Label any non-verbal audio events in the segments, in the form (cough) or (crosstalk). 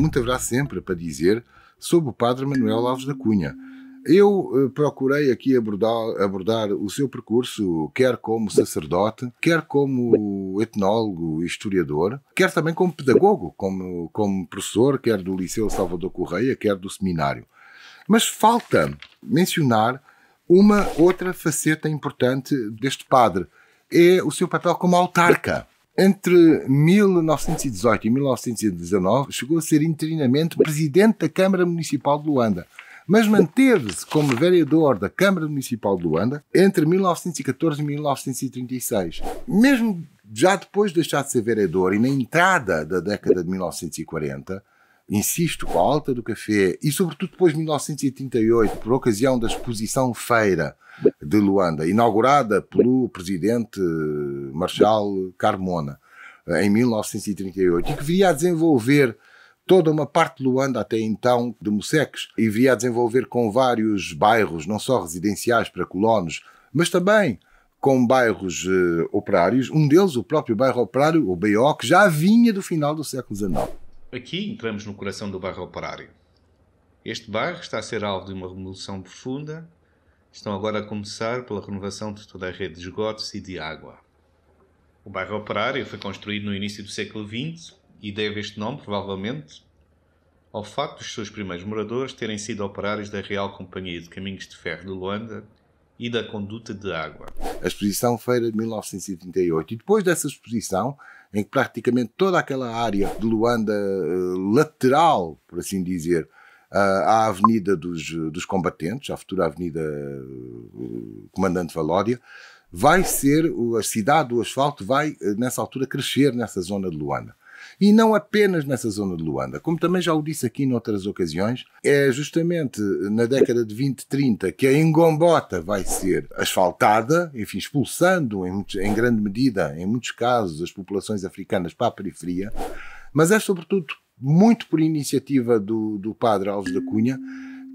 muito haverá sempre para dizer sobre o padre Manuel Alves da Cunha. Eu eh, procurei aqui abordar, abordar, o seu percurso, quer como sacerdote, quer como etnólogo e historiador, quer também como pedagogo, como, como professor, quer do Liceu Salvador Correia, quer do seminário. Mas falta mencionar uma outra faceta importante deste padre: é o seu papel como autarca. Entre 1918 e 1919, chegou a ser interinamente presidente da Câmara Municipal de Luanda, mas manteve-se como vereador da Câmara Municipal de Luanda entre 1914 e 1936. Mesmo já depois de deixar de ser vereador e na entrada da década de 1940, insisto, com a alta do café e, sobretudo, depois de 1938, por ocasião da exposição Feira de Luanda, inaugurada pelo presidente eh, marcial Carmona eh, em 1938, e que viria a desenvolver toda uma parte de Luanda até então de Museques e viria a desenvolver com vários bairros, não só residenciais para colonos, mas também com bairros uh, operários, um deles, o próprio bairro operário, o BO, que já vinha do final do século XIX. Aqui entramos no coração do bairro operário. Este bairro está a ser alvo de uma revolução profunda. Estão agora a começar pela renovação de toda a rede de esgotos e de água. O bairro operário foi construído no início do século XX e deve este nome, provavelmente, ao facto dos seus primeiros moradores terem sido operários da Real Companhia de Caminhos de Ferro de Luanda e da conduta de água. A exposição Feira de 1938. E depois dessa exposição, em que praticamente toda aquela área de Luanda eh, lateral, por assim dizer, eh, à Avenida dos, dos Combatentes, à futura Avenida eh, Comandante Valódia, vai ser, a cidade do asfalto vai, nessa altura, crescer nessa zona de Luanda e não apenas nessa zona de Luanda. Como também já o disse aqui noutras ocasiões, é justamente na década de 20, 30 que a Engombota vai ser asfaltada, enfim, expulsando em, em grande medida, em muitos casos, as populações africanas para a periferia, mas é sobretudo muito por iniciativa do, do padre Alves da Cunha,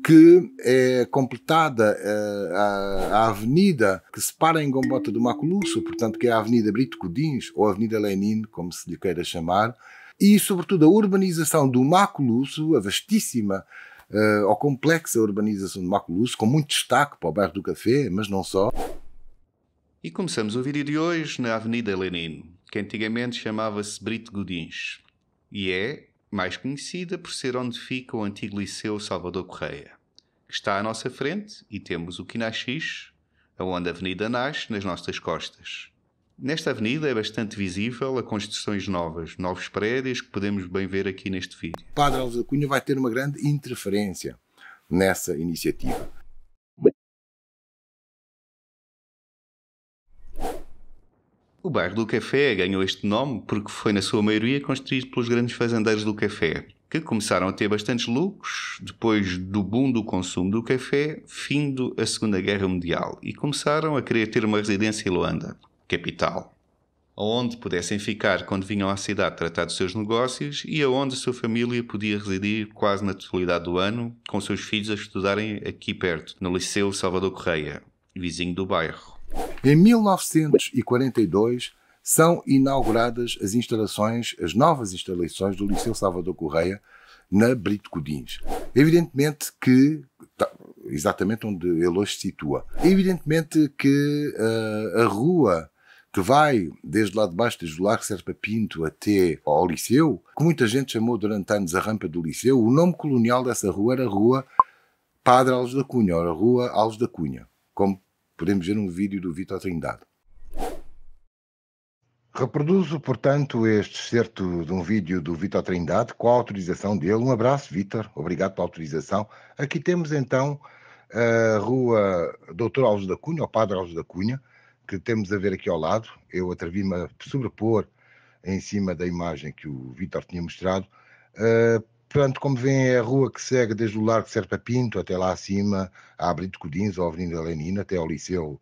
que é completada eh, a, a avenida que separa Gombota do Maculusso, portanto que é a Avenida Brito Codins, ou Avenida Lenin, como se lhe queira chamar, e sobretudo a urbanização do Maculusso, a vastíssima uh, ou complexa urbanização do Maculusso, com muito destaque para o bairro do Café, mas não só. E começamos o vídeo de hoje na Avenida Lenin, que antigamente chamava-se Brito Godins, e é mais conhecida por ser onde fica o antigo Liceu Salvador Correia, que está à nossa frente e temos o Quinaxix, onde a avenida nasce nas nossas costas. Nesta avenida é bastante visível a construções novas, novos prédios que podemos bem ver aqui neste vídeo. O Padre Alves da Cunha vai ter uma grande interferência nessa iniciativa. O bairro do Café ganhou este nome porque foi, na sua maioria, construído pelos grandes fazendeiros do café, que começaram a ter bastantes lucros depois do boom do consumo do café, fim da Segunda Guerra Mundial, e começaram a querer ter uma residência em Luanda, capital, aonde pudessem ficar quando vinham à cidade tratar dos seus negócios e aonde a sua família podia residir quase na totalidade do ano, com seus filhos a estudarem aqui perto, no Liceu Salvador Correia, vizinho do bairro. Em 1942 são inauguradas as instalações, as novas instalações do Liceu Salvador Correia na Brito Codins. Evidentemente que tá, exatamente onde ele hoje se situa. Evidentemente que uh, a rua que vai desde lá de baixo, desde o Largo Serpa Pinto até ao Liceu, que muita gente chamou durante anos a rampa do Liceu, o nome colonial dessa rua era Rua Padre Alves da Cunha, ou Rua Alves da Cunha, como Podemos ver um vídeo do Vitor Trindade. Reproduzo, portanto, este excerto de um vídeo do Vitor Trindade com a autorização dele. Um abraço, Vitor. Obrigado pela autorização. Aqui temos então a rua Doutor Alves da Cunha, ou Padre Alves da Cunha, que temos a ver aqui ao lado. Eu atrevi-me a sobrepor em cima da imagem que o Vitor tinha mostrado, ah, Portanto, como vêem, é a rua que segue desde o Largo Serpa Pinto até lá acima, Abril de Codins, à Avenida Lenina, até ao Liceu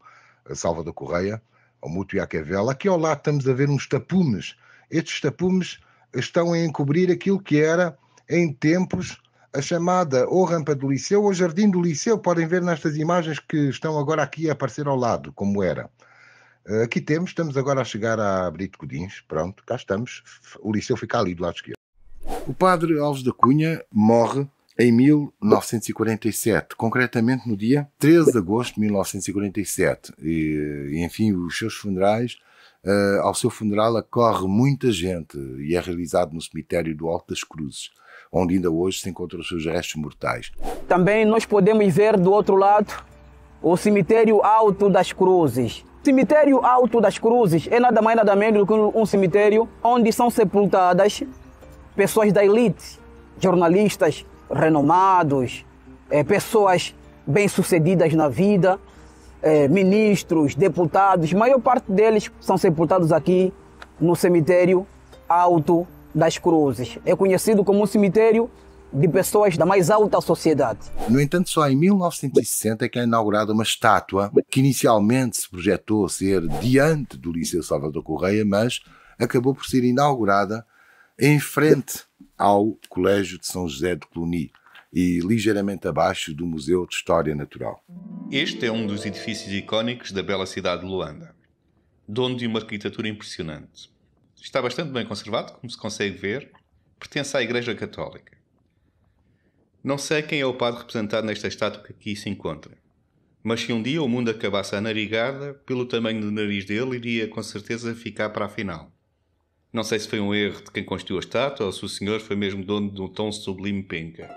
eh, Salva da Correia, ao Muto e à Quevela. Aqui ao lado estamos a ver uns tapumes. Estes tapumes estão a encobrir aquilo que era, em tempos, a chamada ou Rampa do Liceu ou Jardim do Liceu. Podem ver nestas imagens que estão agora aqui a aparecer ao lado, como era. Eh, aqui temos, estamos agora a chegar à Brito Codins, pronto, cá estamos. O Liceu fica ali do lado esquerdo. O padre Alves da Cunha morre em 1947, concretamente no dia 13 de agosto de 1947. E, enfim, os seus funerais, uh, ao seu funeral acorre muita gente e é realizado no cemitério do Alto das Cruzes, onde ainda hoje se encontram os seus restos mortais. Também nós podemos ver do outro lado o cemitério Alto das Cruzes. O cemitério Alto das Cruzes é nada mais nada menos do que um cemitério onde são sepultadas pessoas da elite, jornalistas renomados, é, pessoas bem-sucedidas na vida, é, ministros, deputados, maior parte deles são sepultados aqui no cemitério Alto das Cruzes. É conhecido como um cemitério de pessoas da mais alta sociedade. No entanto, só em 1960 é que é inaugurada uma estátua que inicialmente se projetou ser diante do Liceu Salvador Correia, mas acabou por ser inaugurada em frente ao Colégio de São José de Cluny e ligeiramente abaixo do Museu de História Natural. Este é um dos edifícios icónicos da bela cidade de Luanda, dono de uma arquitetura impressionante. Está bastante bem conservado, como se consegue ver, pertence à Igreja Católica. Não sei quem é o padre representado nesta estátua que aqui se encontra, mas se um dia o mundo acabasse a narigada, pelo tamanho do nariz dele, iria com certeza ficar para a final. Não sei se foi um erro de quem construiu a estátua ou se o senhor foi mesmo dono de um tom sublime penca.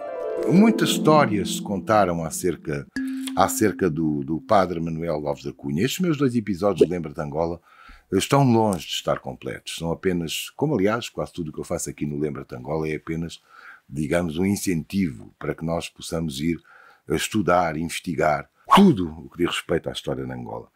Muitas histórias se contaram acerca, acerca do, do padre Manuel Alves da Cunha. Estes meus dois episódios de Lembra de Angola estão longe de estar completos. São apenas, como aliás, quase tudo o que eu faço aqui no Lembra de Angola é apenas, digamos, um incentivo para que nós possamos ir a estudar, investigar tudo o que diz respeito à história de Angola.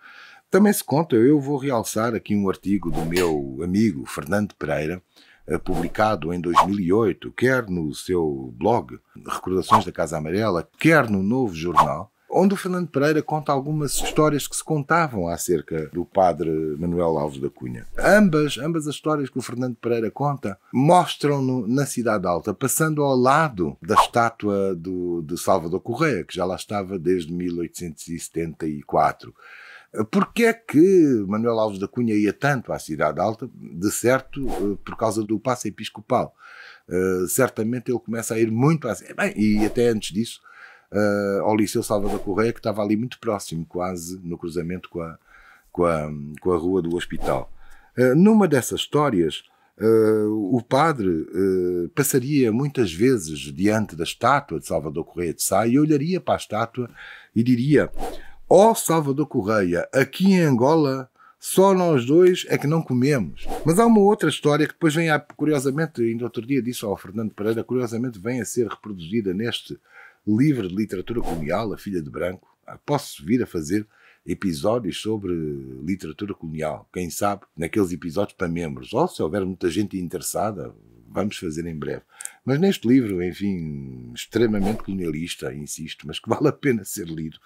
Também se conta, eu vou realçar aqui um artigo do meu amigo Fernando Pereira, eh, publicado em 2008, quer no seu blog Recordações da Casa Amarela, quer no Novo Jornal, onde o Fernando Pereira conta algumas histórias que se contavam acerca do padre Manuel Alves da Cunha. Ambas, ambas as histórias que o Fernando Pereira conta mostram-no na Cidade Alta, passando ao lado da estátua do, de Salvador Correia, que já lá estava desde 1874. Porquê é que Manuel Alves da Cunha ia tanto à Cidade Alta? De certo, eh, por causa do passo episcopal. Uh, certamente ele começa a ir muito à... É bem, e até antes disso, uh, ao Liceu Salvador Correia, que estava ali muito próximo, quase no cruzamento com a, com a, com a rua do hospital. Uh, numa dessas histórias, Uh, o padre uh, passaria muitas vezes diante da estátua de Salvador Correia de Sá e olharia para a estátua e diria: Ó oh, Salvador Correia, aqui em Angola só nós dois é que não comemos. Mas há uma outra história que depois vem a, curiosamente, ainda outro dia disse ao Fernando Pereira, curiosamente vem a ser reproduzida neste livro de literatura colonial, A Filha de Branco. Ah, posso vir a fazer episódios sobre literatura colonial, quem sabe, naqueles episódios para membros. Ou se houver muita gente interessada, vamos fazer em breve. Mas neste livro, enfim, extremamente colonialista, insisto, mas que (laughs) vale a pena ser lido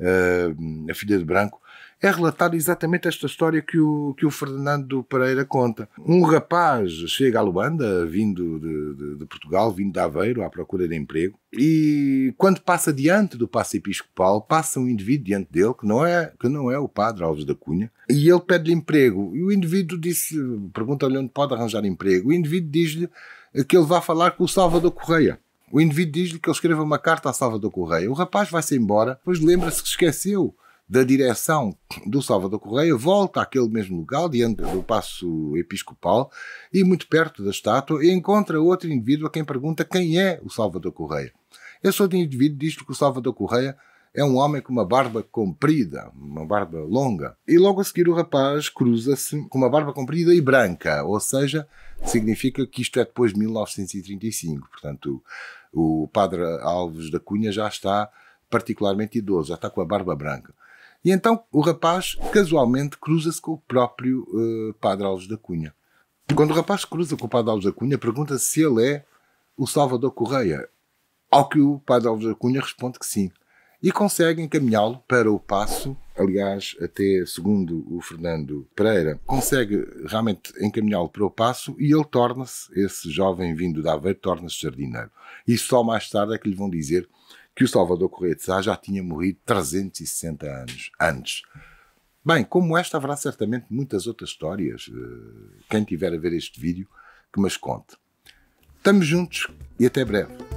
uh, a filha de branco, é relatar exatamente esta história que o, que o Fernando Pereira conta. Um rapaz chega à Luanda, vindo de, de, de, Portugal, vindo de Aveiro, à procura de emprego, e quando passa diante do passo episcopal, passa um indivíduo diante dele, que não é, que não é o padre Alves da Cunha, e ele pede emprego. E o indivíduo disse, pergunta-lhe onde pode arranjar emprego. O indivíduo diz-lhe que ele vai falar com o Salvador Correia. O indivíduo diz-lhe que ele escreva uma carta a Salvador Correia. O rapaz vai-se embora, pois lembra-se que esqueceu da direção do Salvador Correia, volta àquele mesmo lugar, diante do Passo Episcopal, e muito perto da estátua, e encontra outro indivíduo a quem pergunta quem é o Salvador Correia. Esse outro indivíduo diz-lhe que o Salvador Correia é um homem com uma barba comprida, uma barba longa. E logo a seguir o rapaz cruza-se com uma barba comprida e branca, ou seja, significa que isto é depois de 1935. Portanto, o padre Alves da Cunha já está particularmente idoso, já está com a barba branca. E então o rapaz casualmente cruza-se com o próprio uh, padre Alves da Cunha. Quando o rapaz cruza com o padre Alves da Cunha, pergunta se, se ele é o Salvador Correia. Ao que o padre Alves da Cunha responde que sim. E consegue encaminhá-lo para o passo aliás, até segundo o Fernando Pereira, consegue realmente encaminhá-lo para o passo e ele torna-se, esse jovem vindo da Aveiro, torna-se jardineiro. E só mais tarde é que lhe vão dizer que o Salvador Correia de Sá já tinha morrido 360 anos antes. Bem, como esta, haverá certamente muitas outras histórias. Eh, quem tiver a ver este vídeo, que me as conte. Estamos juntos e até breve.